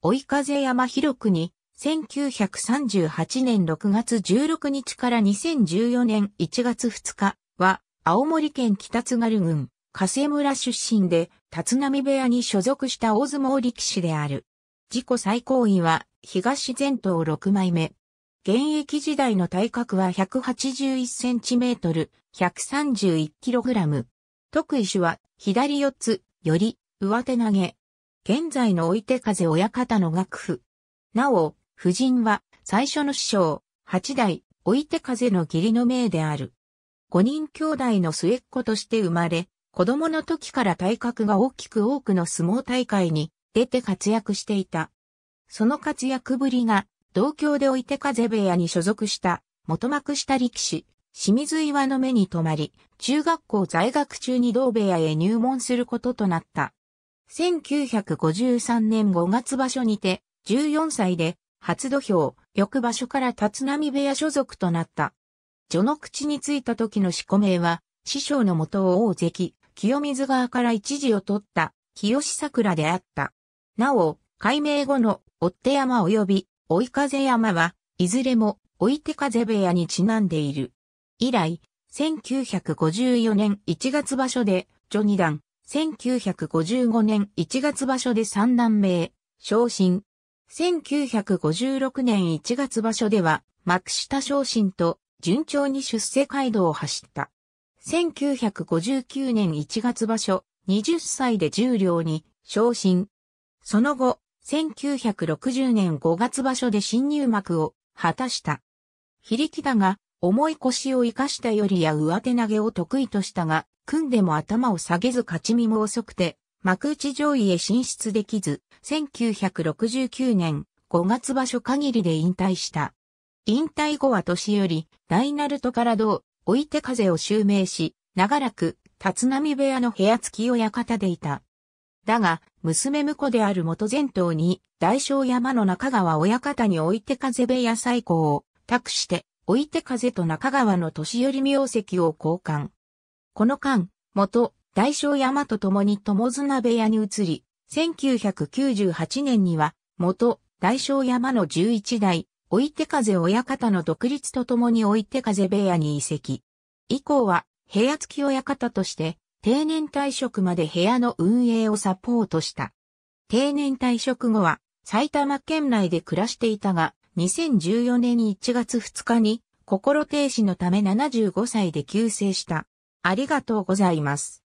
追い風山広くに、1938年6月16日から2014年1月2日は、青森県北津軽郡、加瀬村出身で、立浪部屋に所属した大相撲力士である。自己最高位は、東前頭6枚目。現役時代の体格は1 8 1トル、1 3 1ラム。特異種は、左四つ、より、上手投げ。現在のいて風親方の楽譜。なお、夫人は最初の師匠、八代、いて風の義理の命である。五人兄弟の末っ子として生まれ、子供の時から体格が大きく多くの相撲大会に出て活躍していた。その活躍ぶりが、同郷でいて風部屋に所属した元幕下力士、清水岩の目に留まり、中学校在学中に同部屋へ入門することとなった。1953年5月場所にて、14歳で、初土俵、翌場所から立浪部屋所属となった。序の口についた時の四個名は、師匠の元を大関、清水川から一時を取った、清桜であった。なお、改名後の、追手山及び、追い風山は、いずれも、追い手風部屋にちなんでいる。以来、1954年1月場所で、序二段、1955年1月場所で三段目昇進。1956年1月場所では、幕下昇進と順調に出世街道を走った。1959年1月場所、20歳で重量に昇進。その後、1960年5月場所で新入幕を果たした。非力だが、重い腰を生かしたよりや上手投げを得意としたが、組んでも頭を下げず勝ち身も遅くて、幕内上位へ進出できず、1969年5月場所限りで引退した。引退後は年寄り、大ナルトから同、置いて風を襲名し、長らく、立浪部屋の部屋付き親方でいた。だが、娘婿である元前頭に、大正山の中川親方に置いて風部屋最高を、託して、おいて風と中川の年寄り名跡を交換。この間、元、大正山と共に友綱部屋に移り、1998年には、元、大正山の11代、おいて風親方の独立と共において風部屋に移籍。以降は、部屋付き親方として、定年退職まで部屋の運営をサポートした。定年退職後は、埼玉県内で暮らしていたが、2014年1月2日に心停止のため75歳で急逝した。ありがとうございます。